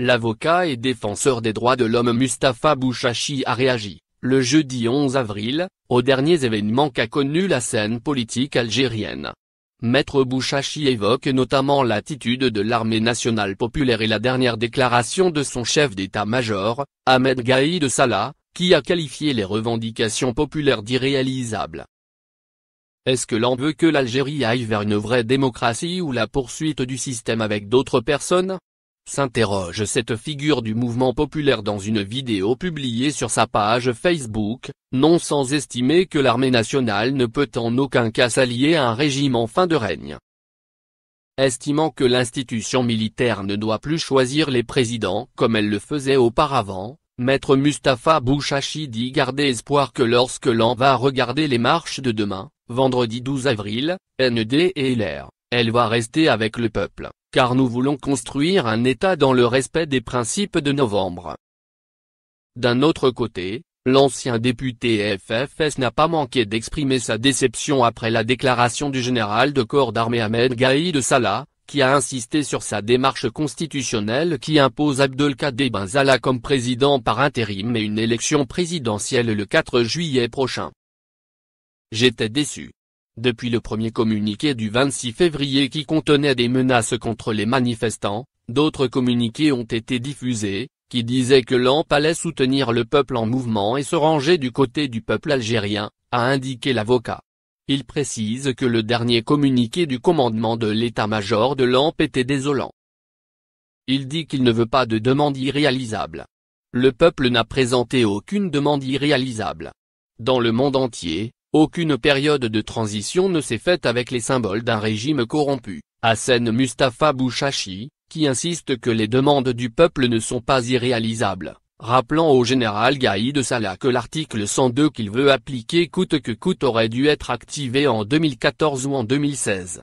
L'avocat et défenseur des droits de l'homme Mustapha Bouchachi a réagi, le jeudi 11 avril, aux derniers événements qu'a connu la scène politique algérienne. Maître Bouchachi évoque notamment l'attitude de l'armée nationale populaire et la dernière déclaration de son chef d'état-major, Ahmed Gaïd Salah, qui a qualifié les revendications populaires d'irréalisables. Est-ce que l'on veut que l'Algérie aille vers une vraie démocratie ou la poursuite du système avec d'autres personnes s'interroge cette figure du mouvement populaire dans une vidéo publiée sur sa page Facebook, non sans estimer que l'armée nationale ne peut en aucun cas s'allier à un régime en fin de règne. Estimant que l'institution militaire ne doit plus choisir les présidents comme elle le faisait auparavant, Maître Mustapha Bouchachi dit garder espoir que lorsque l'on va regarder les marches de demain, vendredi 12 avril, ND et LR elle va rester avec le peuple, car nous voulons construire un État dans le respect des principes de novembre. D'un autre côté, l'ancien député FFS n'a pas manqué d'exprimer sa déception après la déclaration du général de corps d'armée Ahmed Gaïd Salah, qui a insisté sur sa démarche constitutionnelle qui impose Abdelkader Benzala comme président par intérim et une élection présidentielle le 4 juillet prochain. J'étais déçu. Depuis le premier communiqué du 26 février qui contenait des menaces contre les manifestants, d'autres communiqués ont été diffusés, qui disaient que l'AMP allait soutenir le peuple en mouvement et se ranger du côté du peuple algérien, a indiqué l'avocat. Il précise que le dernier communiqué du commandement de l'état-major de l'AMP était désolant. Il dit qu'il ne veut pas de demande irréalisable. Le peuple n'a présenté aucune demande irréalisable. Dans le monde entier, aucune période de transition ne s'est faite avec les symboles d'un régime corrompu. Hassan Mustafa Bouchachi, qui insiste que les demandes du peuple ne sont pas irréalisables, rappelant au général Gaïd Salah que l'article 102 qu'il veut appliquer coûte que coûte aurait dû être activé en 2014 ou en 2016.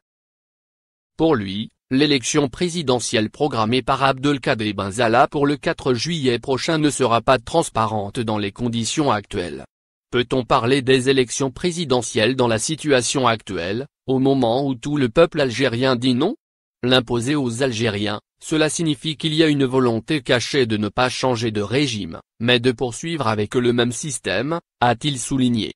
Pour lui, l'élection présidentielle programmée par Abdelkader Benzala pour le 4 juillet prochain ne sera pas transparente dans les conditions actuelles. Peut-on parler des élections présidentielles dans la situation actuelle, au moment où tout le peuple algérien dit non L'imposer aux Algériens, cela signifie qu'il y a une volonté cachée de ne pas changer de régime, mais de poursuivre avec le même système, a-t-il souligné.